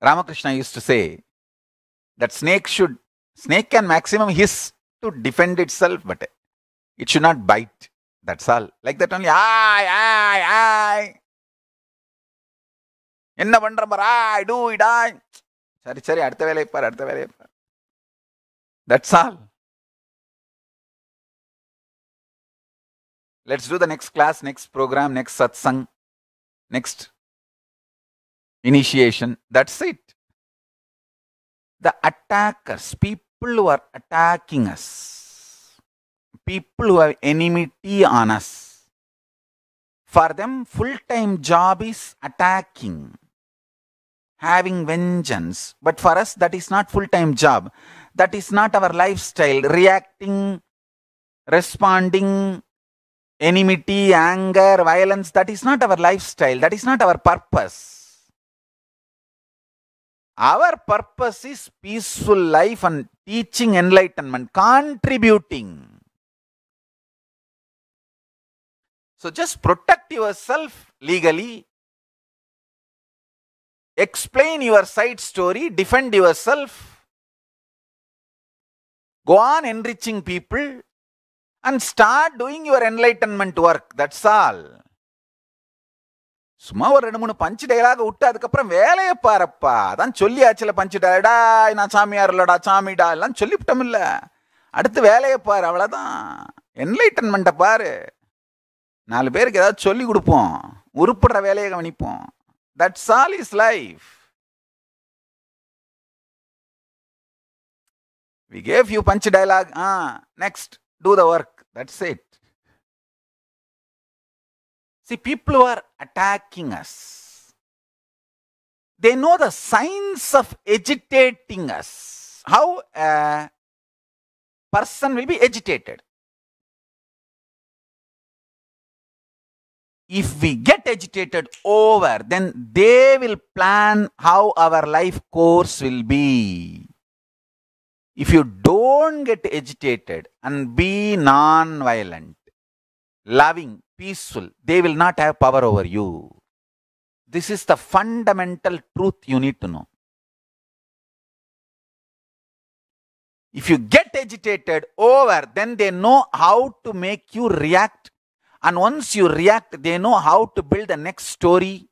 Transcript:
Ramakrishna used to say that snake should snake can maximum hiss to defend itself, but it should not bite. That's all. Like that only. I, I, I. என்ன பண்ற பார் ஆய் do it ஆய் சரி சரி அடுத்த வேலையை பார் அடுத்த வேலையை பார் that's all let's do the next class next program next satsang next initiation. That's it. The attackers, people who are attacking us, people who have enmity on us, for them, full time job is attacking, having vengeance. But for us, that is not full time job. That is not our lifestyle. Reacting, responding, enmity, anger, violence, that is not our lifestyle. That is not our purpose our purpose is peaceful life and teaching enlightenment, contributing. So just protect yourself legally, explain your side story, defend yourself, go on enriching people and start doing your enlightenment work, that's all. சும்மா ஒரு ரெண்டு மூணு பஞ்சு டைலாக விட்டு அதுக்கப்புறம் வேலையை பாருப்பா அதான் ஆச்சுல பஞ்சு டயடா நான் சாமியார் இல்லடா சாமிடா எல்லாம் சொல்லிவிட்டோம் இல்ல அடுத்து வேலையை பாரு அவ்வளோதான் என்லைட்டன்மெண்ட்டை பாரு நாலு பேருக்கு ஏதாவது சொல்லி கொடுப்போம் உருப்படுற வேலையை கவனிப்போம் that's all is life we gave you punch dialogue ah next to the work that's it See, people who are attacking us, they know the signs of agitating us. How a person will be agitated. If we get agitated over, then they will plan how our life course will be. If you don't get agitated and be non-violent, loving, peaceful, they will not have power over you. This is the fundamental truth you need to know. If you get agitated over, then they know how to make you react. And once you react, they know how to build the next story